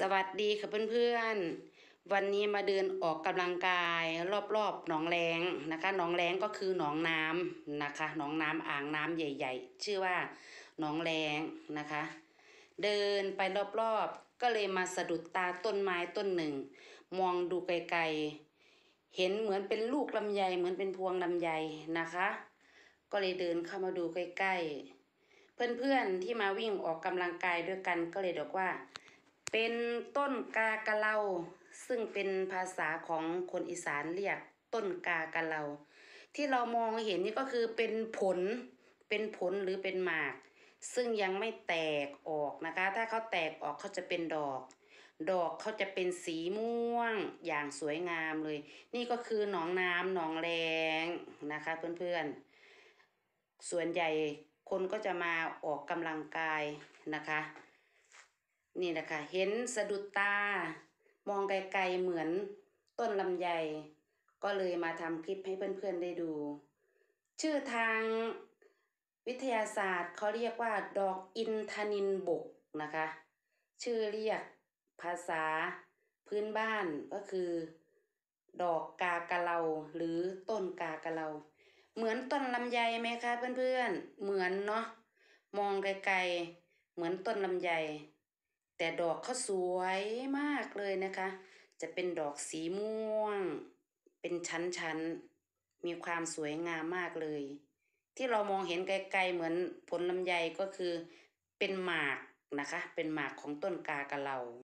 สวัสดีค่ะเพื่อนๆ วันนี้มาเดินออกกำลังกาย รอบๆ หนองแรงนะคะ หนองแรงก็คือหนองน้ำนะคะ หนองน้ำอ่างน้ำใหญ่ ๆ ชื่อว่า หนองแรงนะคะ เดินไปรอบๆ ก็เลยมาสะดุดตาต้นไม้ต้นหนึ่ง มองดูไกลๆ เห็นเหมือนเป็นลูกลำไยเหมือนเป็นพวงลำไยนะคะ ก็เลยเดินเข้ามาดูใกล้ ๆ เพื่อนๆที่มาวิ่งออกกำลังกายด้วยกันก็เลยบอกว่าเป็นต้นกากะเลาซึ่งเป็นภาษาของคนอีสานเรียกต้นกากะเลาที่เรามองเห็นนี่ก็คือเป็นผลเป็นผลหรือเป็นหมาก ซึ่งยังไม่แตกออกนะคะ ถ้าเขาแตกออกเขาจะเป็นดอก ดอกเขาจะเป็นสีม่วงอย่างสวยงามเลย นี่ก็คือหนองน้ำหนองแรงนะคะเพื่อนๆส่วนใหญ่คนก็จะมาออกกำลังกายนะคะนี่แหละค่ะเห็นสะดุดตา มองไกลๆเหมือนต้นลำไย ก็เลยมาทำคลิปให้เพื่อนๆ ได้ดู ชื่อทางวิทยาศาสตร์เขาเรียกว่าดอกอินทนินบกนะคะ ชื่อเรียกภาษาพื้นบ้านก็คือ ดอกกากะเลาหรือต้นกากะเลา เหมือนต้นลำไยไหมคะเพื่อนๆเหมือนเนาะ มองไกลๆ เหมือนต้นลำไยแต่ดอกเขาสวยมากเลยนะคะ จะเป็นดอกสีม่วง เป็นชั้นๆ มีความสวยงามมากเลย ที่เรามองเห็นไกลๆ เหมือนผลลำไยก็คือเป็นหมากนะคะ เป็นหมากของต้นกากะเหล่า